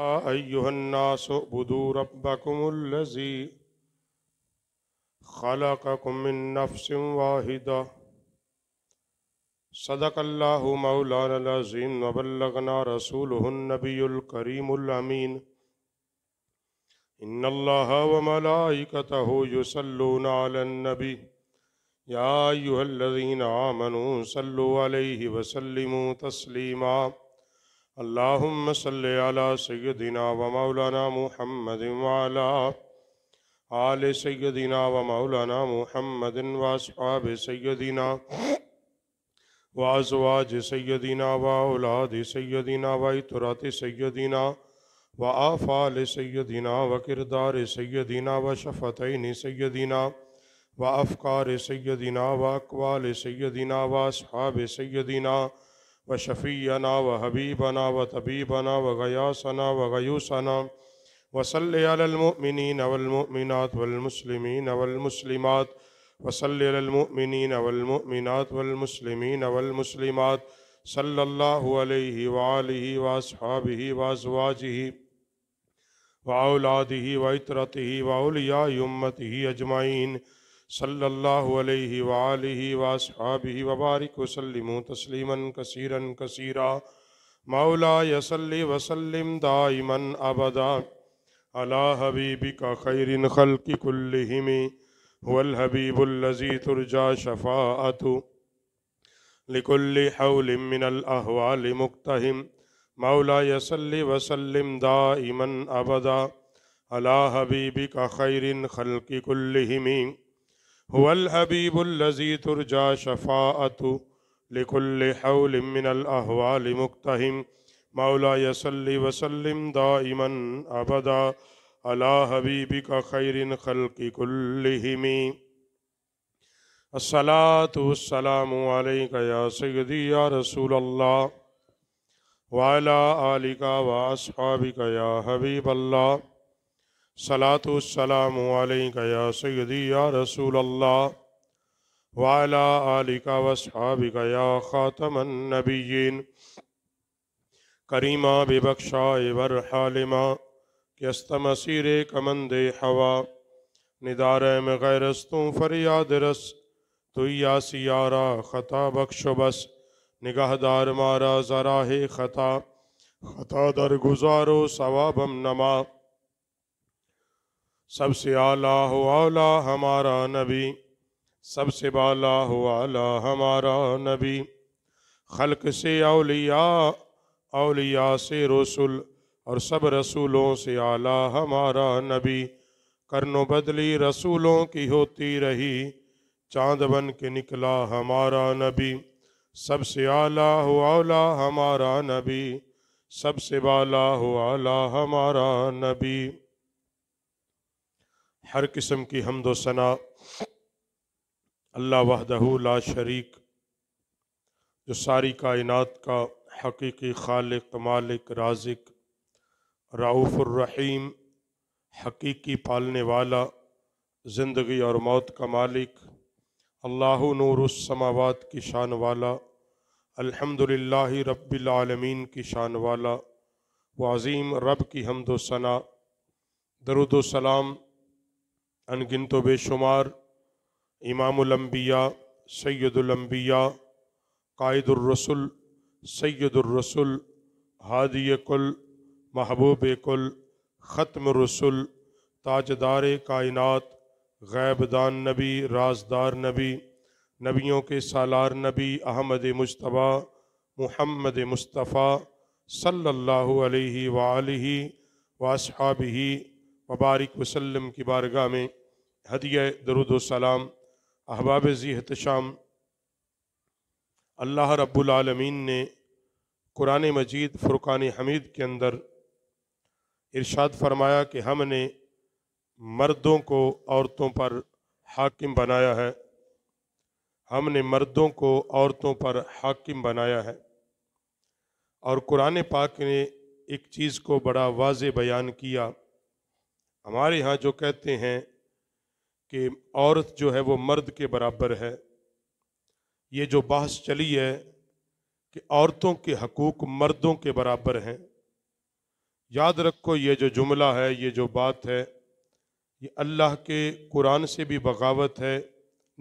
ایوہ الناس اعبدو ربکم اللذی خلقکم من نفس واحدہ صدق اللہ مولانا العظیم وبلغنا رسوله النبی الكریم الامین ان اللہ وملائکته یسلون علی النبی یا ایوہ الذین آمنوا صلو علیہ وسلموا تسلیمہ اللہم صلی علی سیدنا و مولانا محمد و علی آل سیدنا و مولانا محمد و اصحاب سیدنا و ازواج سیدنا و اولاد سیدنا و اطرات سیدنا و آفال سیدنا و کردار سیدنا و شفتین سیدنا و افکار سیدنا و اقوال سیدنا و اصحاب سیدنا و اصحاب سیدنا و شف نا و حب بنا و تبھی بنا و گیا ثنا وغ سنا وسلیہ لل منی نولمنسلیمی نولمسات وس للم نولمن ول مسلم نول مسلمات صلاح ولی واسحابی واس واجھ واؤلادی وتی واؤل ہی اجمائین صلی اللہ علیہ وآلہ وآصحابہ وبارک وسلم تسلیمن کثیرن کثیر مولا یسلی وسلم خیر خلق کلہم ترجا لکل حول من ابدا الحبین خلقیم مؤلا یسلی وسلیم داً ابدا الحبی قریرین خلقی کُلمی هو الحبيب الذي ترجى شفاعته لكل حول من مقتهم وسلم دائما على حبيبك خير خلق كلهم الصلاة والسلام عليك يا يا يا سيدي رسول الله وعلى آلك وأصحابك حبيب الله علیکہ یا سیدی یا رسول اللہ وعلا آلکہ وصحابکہ یا خاتم النبیین کریمہ ببکشائے ورحالمہ کہ استمسیر کمن ہوا ندارہ میں غیرستوں فریاد رس تو یا سیارہ خطا بخش بس نگاہ دار مارا ذراہ خطا خطا در گزارو سوابم نما سب سے اعلیٰ ہو اعلیٰ ہمارا نبی سب سے بالا ہو اعلیٰ ہمارا نبی خلق سے اولیاء اولیاء سے رسول اور سب رسولوں سے اعلیٰ ہمارا نبی کرن و بدلی رسولوں کی ہوتی رہی چاند بن کے نکلا ہمارا نبی سب سے اعلیٰ ہو اعلیٰ ہمارا نبی سب سے بالا ہو اعلیٰ ہمارا نبی ہر قسم کی حمد و ثناء اللہ وحدہ لا شریک جو ساری کائنات کا حقیقی خالق مالک رازق رعوف الرحیم حقیقی پالنے والا زندگی اور موت کا مالک اللہ نور السماوات کی شان والا الحمد رب العالمین کی شان والا عظیم رب کی حمد و ثناء درود و سلام ان گنت و بے شمار امام الانبیاء سید الانبیاء قائد الرسل سید الرسل ہادی کل محبوب کل ختم رسل تاجدار کائنات غیب دان نبی رازدار نبی نبیوں کے سالار نبی احمد مصطفیٰ محمد مصطفیٰ صلی اللہ علیہ وآلہ واصحابہ مبارک وسلم کی بارگاہ میں ہدیہ درود و سلام احباب زیحت احتشام اللہ رب العالمین نے قرآن مجید فرقان حمید کے اندر ارشاد فرمایا کہ ہم نے مردوں کو عورتوں پر حاکم بنایا ہے ہم نے مردوں کو عورتوں پر حاکم بنایا ہے اور قرآن پاک نے ایک چیز کو بڑا واضح بیان کیا ہمارے ہاں جو کہتے ہیں کہ عورت جو ہے وہ مرد کے برابر ہے یہ جو بحث چلی ہے کہ عورتوں کے حقوق مردوں کے برابر ہیں یاد رکھو یہ جو جملہ ہے یہ جو بات ہے یہ اللہ کے قرآن سے بھی بغاوت ہے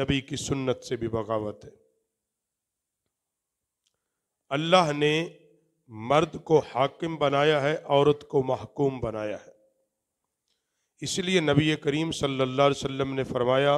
نبی کی سنت سے بھی بغاوت ہے اللہ نے مرد کو حاکم بنایا ہے عورت کو محکوم بنایا ہے اس لیے نبی کریم صلی اللہ علیہ وسلم نے فرمایا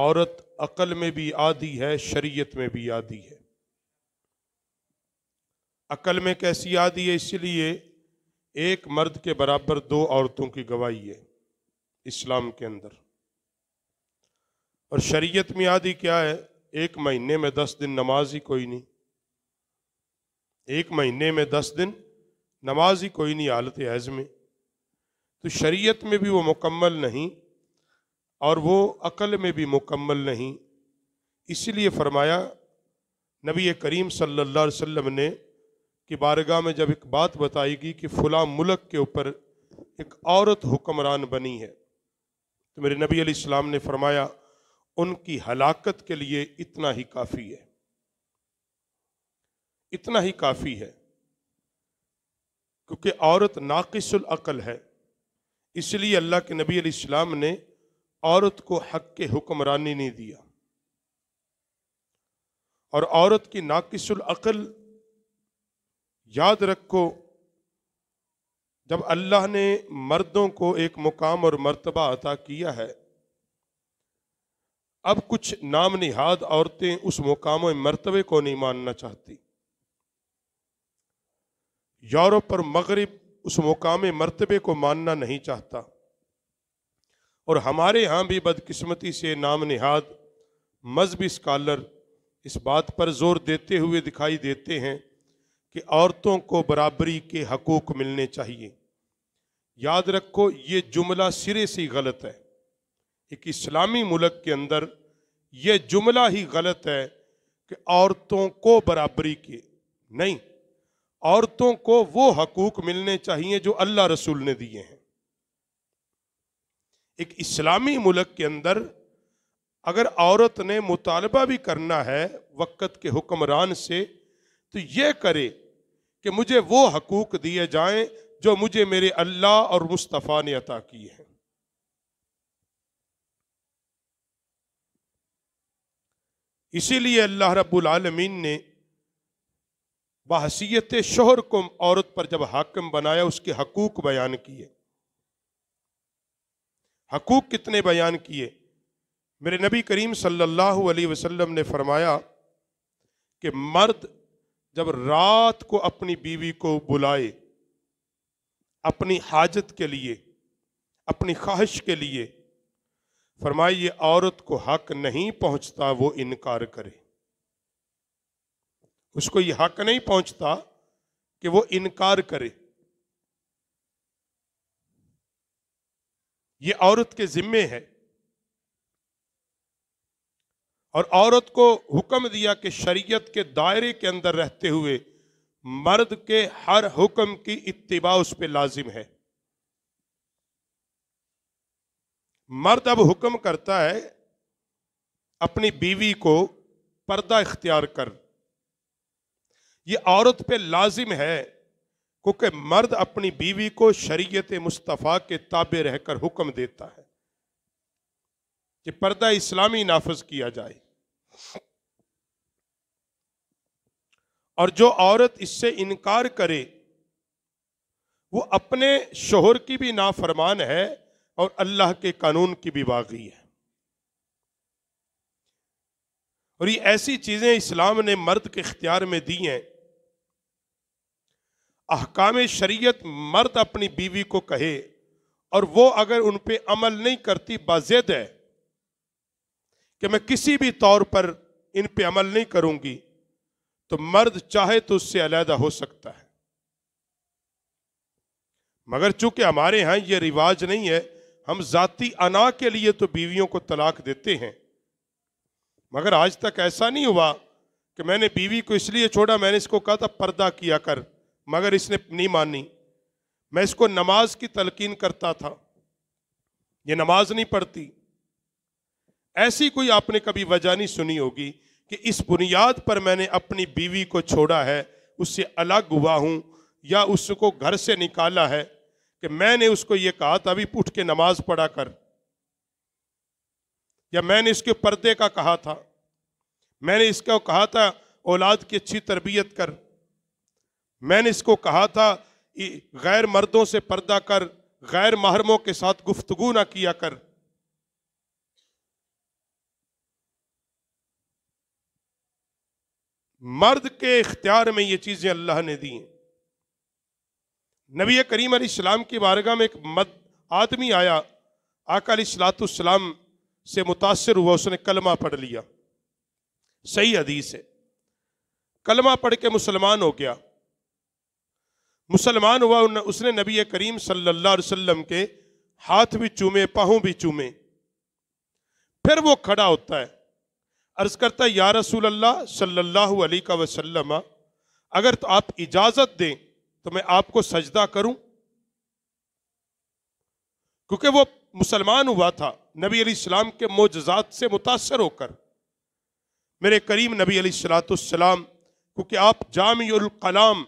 عورت عقل میں بھی آدھی ہے شریعت میں بھی آدھی ہے عقل میں کیسی آدھی ہے اس لیے ایک مرد کے برابر دو عورتوں کی گواہی ہے اسلام کے اندر اور شریعت میں آدھی کیا ہے ایک مہینے میں دس دن نماز ہی کوئی نہیں ایک مہینے میں دس دن نماز ہی کوئی نہیں حالت عز میں تو شریعت میں بھی وہ مکمل نہیں اور وہ عقل میں بھی مکمل نہیں اسی لیے فرمایا نبی کریم صلی اللہ علیہ وسلم نے کہ بارگاہ میں جب ایک بات بتائی گی کہ فلاں ملک کے اوپر ایک عورت حکمران بنی ہے تو میرے نبی علیہ السلام نے فرمایا ان کی ہلاکت کے لیے اتنا ہی کافی ہے اتنا ہی کافی ہے کیونکہ عورت ناقص العقل ہے اس لیے اللہ کے نبی علیہ السلام نے عورت کو حق کے حکمرانی نہیں دیا اور عورت کی ناقص العقل یاد رکھو جب اللہ نے مردوں کو ایک مقام اور مرتبہ عطا کیا ہے اب کچھ نام نہاد عورتیں اس مقام و مرتبے کو نہیں ماننا چاہتی یورپ اور مغرب اس مقام مرتبے کو ماننا نہیں چاہتا اور ہمارے ہاں بھی بدقسمتی سے نام نہاد مذہبی اسکالر اس بات پر زور دیتے ہوئے دکھائی دیتے ہیں کہ عورتوں کو برابری کے حقوق ملنے چاہیے یاد رکھو یہ جملہ سرے سے غلط ہے ایک اسلامی ملک کے اندر یہ جملہ ہی غلط ہے کہ عورتوں کو برابری کے نہیں عورتوں کو وہ حقوق ملنے چاہیے جو اللہ رسول نے دیے ہیں ایک اسلامی ملک کے اندر اگر عورت نے مطالبہ بھی کرنا ہے وقت کے حکمران سے تو یہ کرے کہ مجھے وہ حقوق دیے جائیں جو مجھے میرے اللہ اور مصطفیٰ نے عطا کی ہے اسی لیے اللہ رب العالمین نے بحثیت شوہر کو عورت پر جب حاکم بنایا اس کے حقوق بیان کیے حقوق کتنے بیان کیے میرے نبی کریم صلی اللہ علیہ وسلم نے فرمایا کہ مرد جب رات کو اپنی بیوی کو بلائے اپنی حاجت کے لیے اپنی خواہش کے لیے فرمائیے عورت کو حق نہیں پہنچتا وہ انکار کرے اس کو یہ حق نہیں پہنچتا کہ وہ انکار کرے یہ عورت کے ذمے ہے اور عورت کو حکم دیا کہ شریعت کے دائرے کے اندر رہتے ہوئے مرد کے ہر حکم کی اتباع اس پہ لازم ہے مرد اب حکم کرتا ہے اپنی بیوی کو پردہ اختیار کر یہ عورت پہ لازم ہے کیونکہ مرد اپنی بیوی کو شریعت مصطفیٰ کے تابع رہ کر حکم دیتا ہے کہ پردہ اسلامی نافذ کیا جائے اور جو عورت اس سے انکار کرے وہ اپنے شوہر کی بھی نافرمان ہے اور اللہ کے قانون کی بھی باغی ہے اور یہ ایسی چیزیں اسلام نے مرد کے اختیار میں دی ہیں احکام شریعت مرد اپنی بیوی کو کہے اور وہ اگر ان پہ عمل نہیں کرتی بازید ہے کہ میں کسی بھی طور پر ان پہ عمل نہیں کروں گی تو مرد چاہے تو اس سے علیحدہ ہو سکتا ہے مگر چونکہ ہمارے ہاں یہ رواج نہیں ہے ہم ذاتی انا کے لیے تو بیویوں کو طلاق دیتے ہیں مگر آج تک ایسا نہیں ہوا کہ میں نے بیوی کو اس لیے چھوڑا میں نے اس کو کہا تھا پردہ کیا کر مگر اس نے نہیں مانی میں اس کو نماز کی تلقین کرتا تھا یہ نماز نہیں پڑھتی ایسی کوئی آپ نے کبھی وجہ نہیں سنی ہوگی کہ اس بنیاد پر میں نے اپنی بیوی کو چھوڑا ہے اس سے الگ ہوا ہوں یا اس کو گھر سے نکالا ہے کہ میں نے اس کو یہ کہا تھا ابھی اٹھ کے نماز پڑھا کر یا میں نے اس کے پردے کا کہا تھا میں نے اس کو کہا تھا اولاد کی اچھی تربیت کر میں نے اس کو کہا تھا غیر مردوں سے پردہ کر غیر محرموں کے ساتھ گفتگو نہ کیا کر مرد کے اختیار میں یہ چیزیں اللہ نے دی ہیں نبی کریم علیہ السلام کی بارگاہ میں ایک مد آدمی آیا آقا علیہ السلام سے متاثر ہوا اس نے کلمہ پڑھ لیا صحیح حدیث ہے کلمہ پڑھ کے مسلمان ہو گیا مسلمان ہوا اس نے نبی کریم صلی اللہ علیہ وسلم کے ہاتھ بھی چومے پاہوں بھی چومے پھر وہ کھڑا ہوتا ہے عرض کرتا ہے یا رسول اللہ صلی اللہ علیہ وسلم اگر تو آپ اجازت دیں تو میں آپ کو سجدہ کروں کیونکہ وہ مسلمان ہوا تھا نبی علیہ السلام کے معجزات سے متاثر ہو کر میرے کریم نبی علیہ السلام کیونکہ آپ جامع القلام